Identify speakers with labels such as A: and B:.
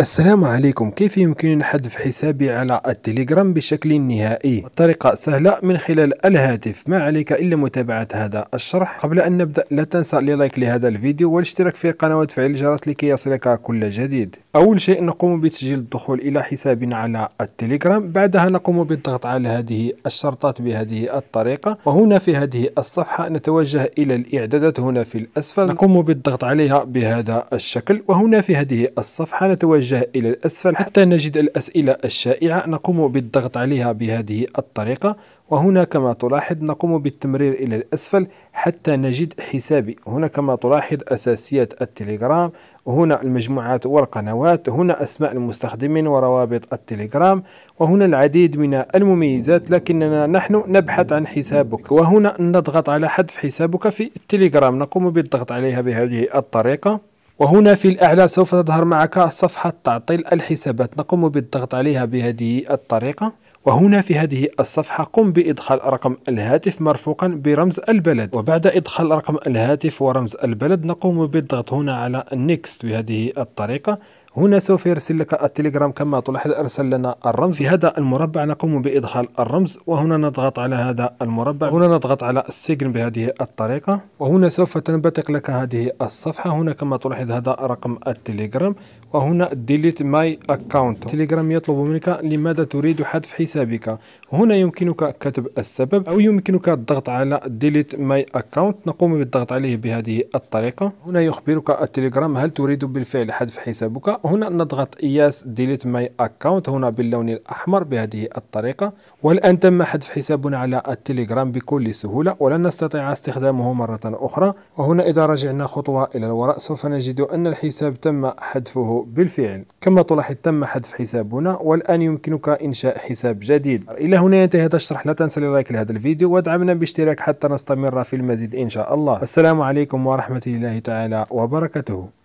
A: السلام عليكم كيف يمكنني حذف حسابي على التليجرام بشكل نهائي الطريقة سهلة من خلال الهاتف ما عليك إلا متابعة هذا الشرح قبل أن نبدأ لا تنسى لايك لهذا الفيديو والاشتراك في القناة وتفعيل الجرس لكي يصلك كل جديد أول شيء نقوم بتسجيل الدخول إلى حساب على التليجرام بعدها نقوم بالضغط على هذه الشرطات بهذه الطريقة وهنا في هذه الصفحة نتوجه إلى الإعدادات هنا في الأسفل نقوم بالضغط عليها بهذا الشكل وهنا في هذه الصفحة نتوجه نتجه إلى الأسفل حتى نجد الأسئلة الشائعة نقوم بالضغط عليها بهذه الطريقة وهنا كما تلاحظ نقوم بالتمرير إلى الأسفل حتى نجد حسابي هنا كما تلاحظ أساسيات التليجرام هنا المجموعات والقنوات هنا أسماء المستخدمين وروابط التليجرام وهنا العديد من المميزات لكننا نحن نبحث عن حسابك وهنا نضغط على حذف حسابك في التليجرام نقوم بالضغط عليها بهذه الطريقة وهنا في الأعلى سوف تظهر معك صفحة تعطيل الحسابات نقوم بالضغط عليها بهذه الطريقة وهنا في هذه الصفحة قم بإدخال رقم الهاتف مرفوقا برمز البلد وبعد إدخال رقم الهاتف ورمز البلد نقوم بالضغط هنا على Next بهذه الطريقة هنا سوف يرسل لك التليجرام كما تلاحظ أرسل لنا الرمز في هذا المربع نقوم بإدخال الرمز وهنا نضغط على هذا المربع هنا نضغط على السجن بهذه الطريقة وهنا سوف تنبثق لك هذه الصفحة هنا كما تلاحظ هذا رقم التليجرام وهنا ديليت ماي اكونت تليجرام يطلب منك لماذا تريد حذف حسابك هنا يمكنك كتب السبب او يمكنك الضغط على ديليت ماي اكونت نقوم بالضغط عليه بهذه الطريقة هنا يخبرك التليجرام هل تريد بالفعل حذف حسابك هنا نضغط ياس ديليت ماي اكونت هنا باللون الأحمر بهذه الطريقة والآن تم حذف حسابنا على التليجرام بكل سهولة ولن نستطيع استخدامه مرة أخرى وهنا إذا رجعنا خطوة إلى الوراء سوف نجد أن الحساب تم حذفه بالفعل كما تلاحظ تم حذف حسابنا والآن يمكنك إنشاء حساب جديد إلى هنا ينتهي هذا الشرح لا تنسى لايك لهذا الفيديو وادعمنا باشتراك حتى نستمر في المزيد إن شاء الله السلام عليكم ورحمة الله تعالى وبركاته